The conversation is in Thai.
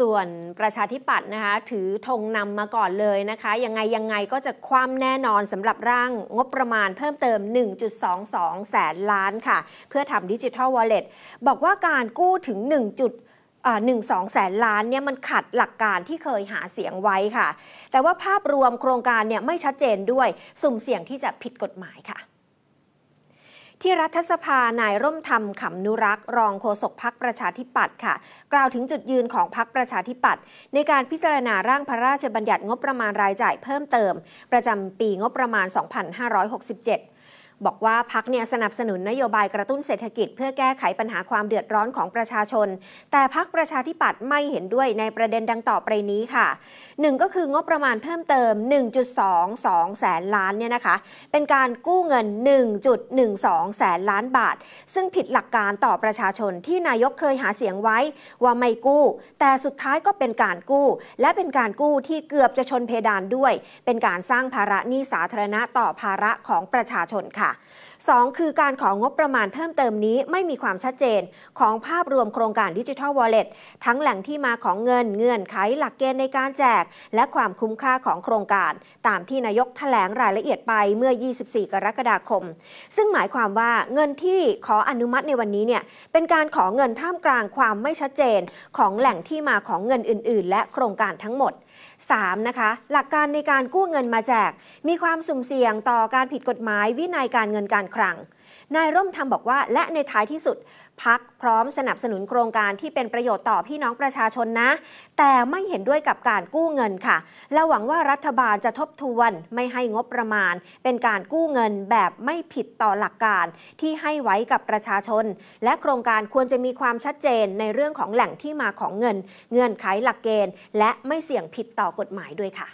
ส่วนประชาธิปัตย์นะคะ ถือธงนำมาก่อนเลยนะคะ ยังไงยังไงก็จะความแน่นอนสำหรับร่างงบประมาณเพิ่มเติม 1.22 แสนล้านค่ะ เพื่อทำดิจิทัลวอลเล็ตบอกว่าการกู้ถึง 1. หนึ่งสองแสนล้านเนี่ยมันขัดหลักการที่เคยหาเสียงไว้ค่ะ แต่ว่าภาพรวมโครงการเนี่ยไม่ชัดเจนด้วย สุ่มเสี่ยงที่จะผิดกฎหมายค่ะที่รัฐสภา นายร่มธรรมขำนุรักษ์รองโฆษกพักประชาธิปัตย์ค่ะ กล่าวถึงจุดยืนของพักประชาธิปัตย์ในการพิจารณาร่างพระราชบัญญัติงบประมาณรายจ่ายเพิ่มเติม ประจำปีงบประมาณ 2567บอกว่าพักเนี่ยสนับสนุนนโยบายกระตุ้นเศรษฐกิจ เพื่อแก้ไขปัญหาความเดือดร้อนของประชาชน แต่พักประชาธิปัตย์ไม่เห็นด้วยในประเด็นดังต่อไปนี้ค่ะ 1 ก็คืองบประมาณเพิ่มเติม 1.22 แสนล้านเนี่ยนะคะ เป็นการกู้เงิน 1.12 แสนล้านบาท ซึ่งผิดหลักการต่อประชาชนที่นายกเคยหาเสียงไว้ว่าไม่กู้ แต่สุดท้ายก็เป็นการกู้ และเป็นการกู้ที่เกือบจะชนเพดานด้วย เป็นการสร้างภาระหนี้สาธารณะต่อภาระของประชาชนค่ะ่ะ 2. คือการของงบประมาณเพิ่มเติมนี้ไม่มีความชัดเจนของภาพรวมโครงการดิจิทัลวอลเล็ตทั้งแหล่งที่มาของเงินเงื่อนไขหลักเกณฑ์ในการแจก และความคุ้มค่าของโครงการ ตามที่นายกถแถลงรายละเอียดไปเมื่อ 24 กรกฎาคม ซึ่งหมายความว่าเงินที่ขออนุมัติในวันนี้เนี่ยเป็นการขอเงินท่ามกลางความไม่ชัดเจน ของแหล่งที่มาของเงินอื่น ๆ และโครงการทั้งหมด 3. นะคะหลักการในการกู้เงินมาแจก มีความสุ่มเสี่ยงต่อการผิดกฎหมายวินัยการการเงินการคลังนายร่มทำบอกว่าและในท้ายที่สุดพักพร้อมสนับสนุนโครงการที่เป็นประโยชน์ต่อพี่น้องประชาชนนะ แต่ไม่เห็นด้วยกับการกู้เงินค่ะเราหวังว่ารัฐบาลจะทบทวนไม่ให้งบประมาณ เป็นการกู้เงินแบบไม่ผิดต่อหลักการที่ให้ไว้กับประชาชน และโครงการควรจะมีความชัดเจนในเรื่องของแหล่งที่มาของเงิน เงื่อนไขหลักเกณฑ์ และไม่เสี่ยงผิดต่อกฎหมายด้วยค่ะ